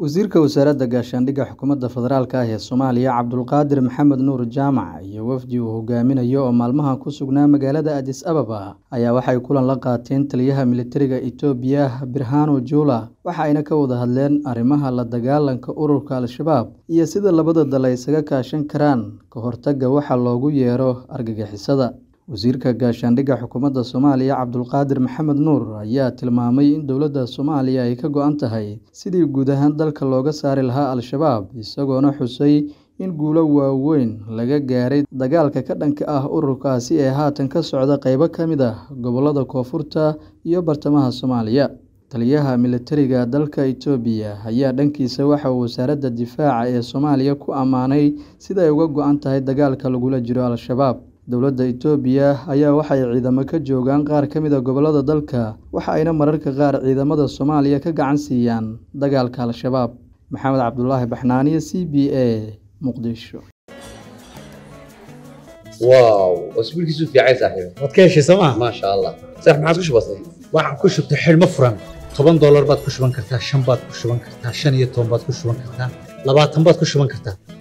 wasiirka wasaaradda gaashaandhigga xukuumadda federaalka ah ee soomaaliya cabdulqaadir maxamed nuur jaamac iyo wafdi uu hogaaminayo oo maalmahan ku sugnaa magaalada adis ababa ayaa waxay kulan la qaateen taliyaha militariga etoobiya birhano juula waxa ayna ka wada hadleen arrimaha la dagaalanka ururka al-shabaab iyo sida labada dal ay isaga kaashan karaan ka hortagga waxa loogu yeero argagixisada wasiirka gaashaandhigga xukuumadda soomaaliya cabdulqaadir maxamed nuur ayaa tilmaamay in dowladda soomaaliya ay ka go-an tahay sidii guud ahaan dalka looga saari lahaa al-shabaab isagoona xusay in guulo waaweyn laga gaaray dagaalka ka dhanka ah ururkaasi ee haatan ka socda qaybo ka mid ah gobollada koonfurta iyo bartamaha soomaaliya taliyaha militariga dalka itoobiya ayaa dhankiisa waxa uu wasaaradda difaaca ee soomaaliya ku ammaanay sida ay uga go-an tahay dagaalka lagula jiro al-shabaab dowladda itoobiya ayaa waxay ciidamo ka joogaan qaar ka mid a ah gobollada dalka waxa ayna mararka qaar ciidamada soomaaliya ka gacan siiyaan dagaalka al-shabaab maxamed cabdulaahi baxnaaniyo c b a muqdisho toban doolar baad ku shuban kartaa shan baad ku shuban kartaa shan iyo toban baad ku shuban kartaa labaatan baad ku shuban kartaa